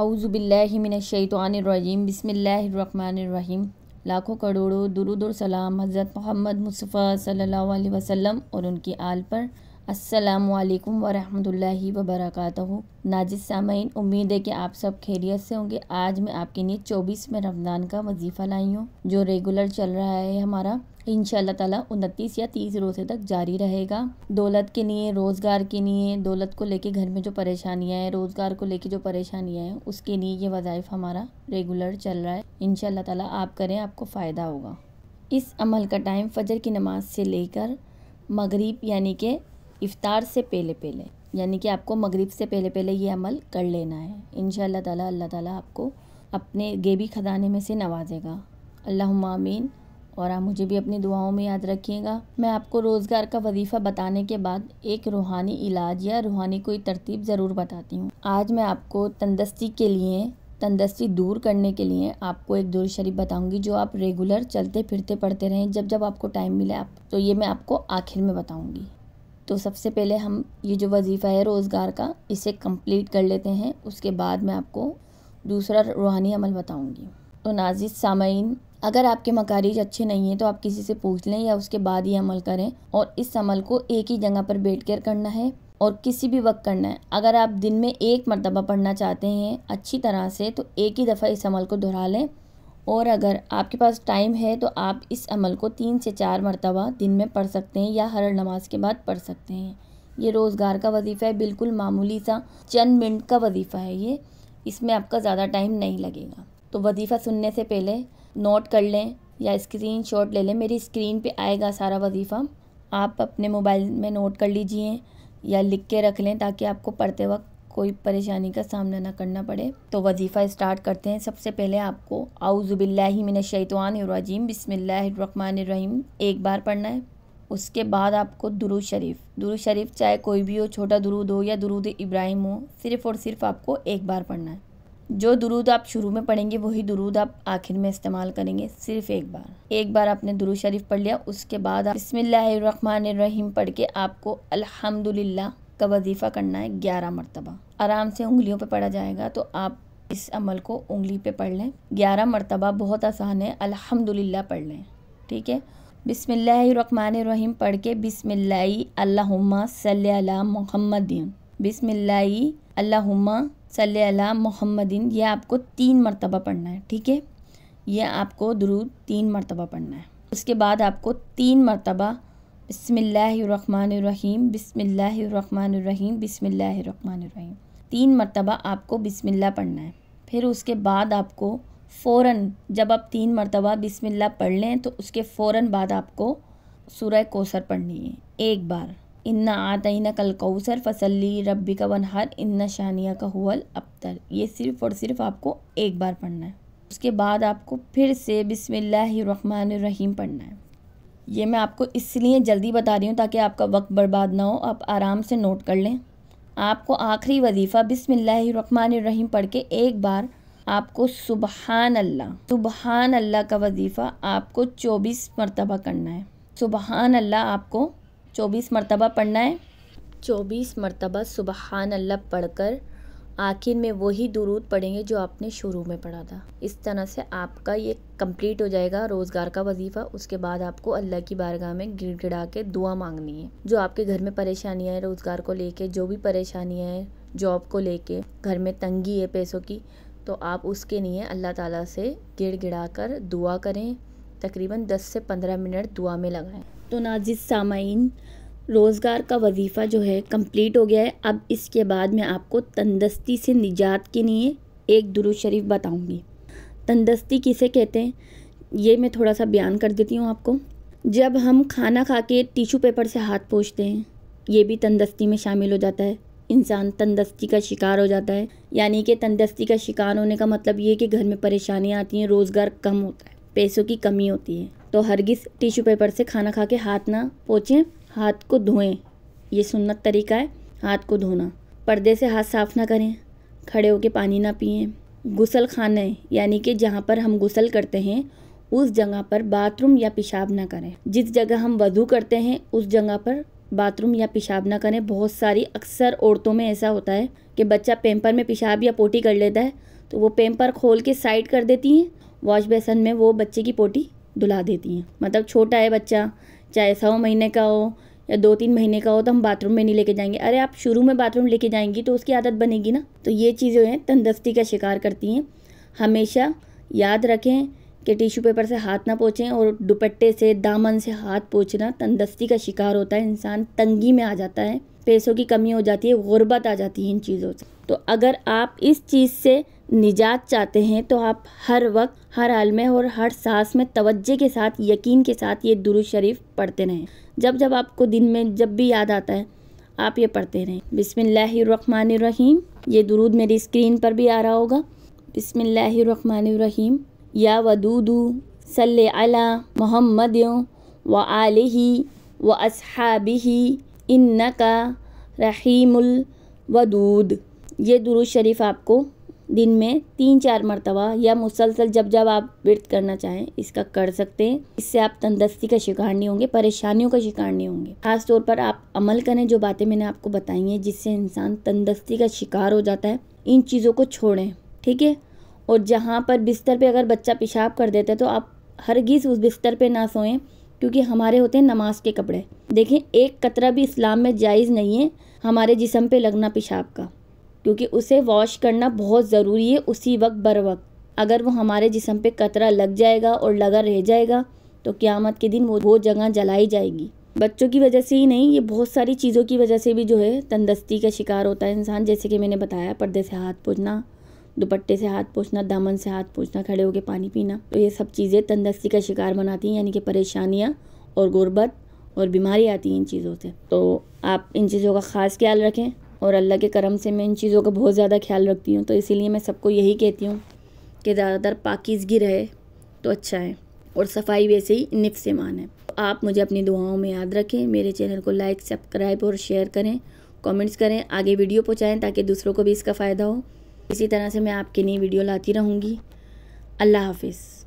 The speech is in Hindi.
आउज़बिल्लिमिनशैतवानरजीम बिसमीम लाखों करोड़ों दुरुद और सलाम हज़रत मोहम्मद मुस्तफ़ा सल्ला वसम और उनकी आल पर असलकम वालेकुम वबरक नाजिस सामीन उम्मीद है कि आप सब खैरियत से होंगे आज मैं आपके लिए चौबीस में रमज़ान का वजीफ़ा लाई हूँ जो रेगुलर चल रहा है हमारा इन ताला उनतीस या तीस रोज़े तक जारी रहेगा दौलत के लिए रोज़गार के लिए दौलत को लेके घर में जो परेशानियाँ हैं रोज़गार को लेके जो परेशानियाँ हैं उसके लिए ये वज़ाइफ हमारा रेगुलर चल रहा है इन ताला आप करें आपको फ़ायदा होगा इस अमल का टाइम फ़जर की नमाज से लेकर मगरब यानी कि इफ़ार से पहले पहले यानी कि आपको मगरब से पहले पहले ये अमल कर लेना है इन ताला अल्लाह ताली आपको अपने गेबी ख़जाने में से नवाजेगा अल्लाह आमीन और आप मुझे भी अपनी दुआओं में याद रखिएगा मैं आपको रोज़गार का वजीफ़ा बताने के बाद एक रूहानी इलाज या रूहानी कोई तरतीब ज़रूर बताती हूँ आज मैं आपको तंदस्ती के लिए तंदस्ती दूर करने के लिए आपको एक दूर शरीफ बताऊंगी जो आप रेगुलर चलते फिरते पढ़ते रहें जब जब आपको टाइम मिले आप तो ये मैं आपको आखिर में बताऊंगी तो सबसे पहले हम ये जो वजीफ़ा है रोज़गार का इसे कंप्लीट कर लेते हैं उसके बाद मैं आपको दूसरा रूहानी अमल बताऊंगी तो नाजिद सामीन अगर आपके मकारीज अच्छे नहीं हैं तो आप किसी से पूछ लें या उसके बाद ही अमल करें और इस अमल को एक ही जगह पर बैठ कर करना है और किसी भी वक्त करना है अगर आप दिन में एक मरतबा पढ़ना चाहते हैं अच्छी तरह से तो एक ही दफ़ा इस अमल को दोहरा लें और अगर आपके पास टाइम है तो आप इस अमल को तीन से चार मरतबा दिन में पढ़ सकते हैं या हर नमाज के बाद पढ़ सकते हैं ये रोज़गार का वजीफ़ा है बिल्कुल मामूली सा चंद मिनट का वजीफ़ा है ये इसमें आपका ज़्यादा टाइम नहीं लगेगा तो वजीफ़ा सुनने से पहले नोट कर लें या स्क्रीन शॉट ले लें मेरी स्क्रीन पे आएगा सारा वजीफ़ा आप अपने मोबाइल में नोट कर लीजिए या लिख के रख लें ताकि आपको पढ़ते वक्त कोई परेशानी का सामना ना करना पड़े तो वजीफ़ा स्टार्ट करते हैं सबसे पहले आपको आउज़बिल्लिमिनशैतवानरजीम बिसमीम एक बार पढ़ना है उसके बाद आपको दुरुद शरीफ दुरुद शरीफ चाहे कोई भी हो छोटा दुरुद हो या दुरुद इब्राहिम हो सिर्फ़ और सिर्फ आपको एक बार पढ़ना है जो दुरूद आप शुरू में पढ़ेंगे वही दुरूद आप आखिर में इस्तेमाल करेंगे सिर्फ एक बार एक बार आपने दुरूद शरीफ पढ़ लिया उसके बाद आप बसमिल्लाम पढ़ के आपको अल्हम्दुलिल्लाह का वजीफ़ा करना है ग्यारह मरतबा आराम से उंगलियों पर पढ़ा जाएगा तो आप इस अमल को उंगली पे पढ़ लें ग्यारह मरतबा बहुत आसान है अल्हम्दुलिल्लाह पढ़ लें ठीक है बिसमीम पढ़ के बिसमिल्लाई अल्लाहुम्मा सल्ली अला मुहम्मदिन बिसमिल्लाई अल्लाहुम्मा सल्ला मोहम्मदिन ये आपको तीन मरतबा पढ़ना है ठीक है ये आपको दरूद तीन मरतबा पढ़ना है उसके बाद आपको तीन मरतबा बसमीम बसमीम बसमीम तीन मरतबा आपको बिसमिल्ला पढ़ना है फिर उसके बाद आपको फ़ौर जब आप तीन मरतबा बिसमिल्ला पढ़ लें तो उसके फ़ौर बाद आपको सुरह कोसर पढ़नी है एक बार इन्ना आतना कल कौसर फसली रब्बी का वनहार इन्ना शानिया का हुल अबतर ये सिर्फ़ और सिर्फ आपको एक बार पढ़ना है उसके बाद आपको फिर से बिसमीम पढ़ना है ये मैं आपको इसलिए जल्दी बता रही हूँ ताकि आपका वक्त बर्बाद ना हो आप आराम से नोट कर लें आपको आखिरी वजीफ़ा बिसमीम पढ़ के एक बार आपको सुबहान अल्लाह सुबहान अल्लाह का वजीफ़ा आपको चौबीस मरतबा करना है सुबहान अल्लाह आपको चौबीस मरतबा पढ़ना है चौबीस मरतबा सुबहान अल्लाह पढ़कर आखिर में वही दुरूद पढ़ेंगे जो आपने शुरू में पढ़ा था इस तरह से आपका ये कंप्लीट हो जाएगा रोज़गार का वजीफ़ा उसके बाद आपको अल्लाह की बारगाह में गिड़ गिड़ा के दुआ मांगनी है जो आपके घर में परेशानियाँ हैं रोज़गार को लेके जो भी परेशानियाँ हैं जॉब को लेके घर में तंगी है पैसों की तो आप उसके लिए अल्लाह ताला से गिड़ गिड़ा कर दुआ करें तकरीबन 10 से 15 मिनट दुआ में लगाएं तो नाजिस सामाइन रोज़गार का वजीफ़ा जो है कंप्लीट हो गया है अब इसके बाद मैं आपको तंदस्ती से निजात के लिए एक दुरुज शरीफ बताऊंगी तंदस्ती किसे कहते हैं ये मैं थोड़ा सा बयान कर देती हूँ आपको जब हम खाना खा के टिशू पेपर से हाथ पोछते हैं ये भी तंदस्ती में शामिल हो जाता है इंसान तंदस्ती का शिकार हो जाता है यानी कि तंदस्ती का शिकार होने का मतलब ये कि घर में परेशानियाँ आती हैं रोज़गार कम होता है पैसों की कमी होती है तो हरगिज़ टिश्यू पेपर से खाना खा के हाथ ना पोचें हाथ को धोएं ये सुन्नत तरीका है हाथ को धोना पर्दे से हाथ साफ़ ना करें खड़े होकर पानी ना पिए गुसल खाना यानी कि जहाँ पर हम गुसल करते हैं उस जगह पर बाथरूम या पेशाब ना करें जिस जगह हम वजू करते हैं उस जगह पर बाथरूम या पेशाब ना करें बहुत सारी अक्सर औरतों में ऐसा होता है कि बच्चा पेम्पर में पेशाब या पोटी कर लेता है तो वो पेम्पर खोल के साइड कर देती हैं वॉश बेसन में वो बच्चे की पोटी धुला देती हैं मतलब छोटा है बच्चा चाहे सौ महीने का हो या दो तीन महीने का हो तो हम बाथरूम में नहीं लेके जाएंगे अरे आप शुरू में बाथरूम लेके जाएंगी तो उसकी आदत बनेगी ना तो ये चीज़ें हैं तंदरुस्ती का शिकार करती हैं हमेशा याद रखें कि टिश्यू पेपर से हाथ ना पोछें और दुपट्टे से दामन से हाथ पोछना तंदरुस्ती का शिकार होता है इंसान तंगी में आ जाता है पैसों की कमी हो जाती है गुर्बत आ जाती है इन चीज़ों से तो अगर आप इस चीज़ से निजात चाहते हैं तो आप हर वक्त हर हाल में और हर सांस में तवज्जे के साथ यकीन के साथ ये दुरुज शरीफ पढ़ते रहें जब जब आपको दिन में जब भी याद आता है आप ये पढ़ते रहें बिसमीम ये दुरुद मेरी स्क्रीन पर भी आ रहा होगा बिसमीम या वदूदू सल अला मोहम्मद व आल व असहाबी इन्नका का रहीमुल वदूद ये दुरुज शरीफ आपको दिन में तीन चार मरतबा या मुसलसल जब जब आप व्रत करना चाहें इसका कर सकते हैं इससे आप तंदस्ती का शिकार नहीं होंगे परेशानियों का शिकार नहीं होंगे खास तौर पर आप अमल करें जो बातें मैंने आपको बताई हैं जिससे इंसान तंदस्ती का शिकार हो जाता है इन चीज़ों को छोड़ें ठीक है और जहाँ पर बिस्तर पर अगर बच्चा पेशाब कर देता है तो आप हरगिज़ उस बिस्तर पर ना सोएं क्योंकि हमारे होते हैं नमाज के कपड़े देखें एक कतरा भी इस्लाम में जायज़ नहीं है हमारे जिसम पे लगना पेशाब का क्योंकि उसे वॉश करना बहुत ज़रूरी है उसी वक्त बर वक्त अगर वो हमारे जिसम पे कतरा लग जाएगा और लगा रह जाएगा तो क़्यामत के दिन वो वो जगह जलाई जाएगी बच्चों की वजह से ही नहीं ये बहुत सारी चीज़ों की वजह से भी जो है तंदस्ती का शिकार होता है इंसान जैसे कि मैंने बताया पर्दे से हाथ पूछना दुपट्टे से हाथ पोछना दामन से हाथ पोछना खड़े होकर पानी पीना तो ये सब चीज़ें तंदस्ती का शिकार बनाती हैं यानी कि परेशानियाँ और गुर्बत और बीमारी आती हैं इन चीज़ों से तो आप इन चीज़ों का ख़ास ख्याल रखें और अल्लाह के करम से मैं इन चीज़ों का बहुत ज़्यादा ख्याल रखती हूँ तो इसीलिए मैं सबको यही कहती हूँ कि ज़्यादातर पाकिजगी रहे तो अच्छा है और सफाई वैसे ही निफ से मान है आप मुझे अपनी दुआओं में याद रखें मेरे चैनल को लाइक सब्सक्राइब और शेयर करें कमेंट्स करें आगे वीडियो पहुँचाएँ ताकि दूसरों को भी इसका फ़ायदा हो इसी तरह से मैं आपके लिए वीडियो लाती रहूँगी अल्लाह हाफिज़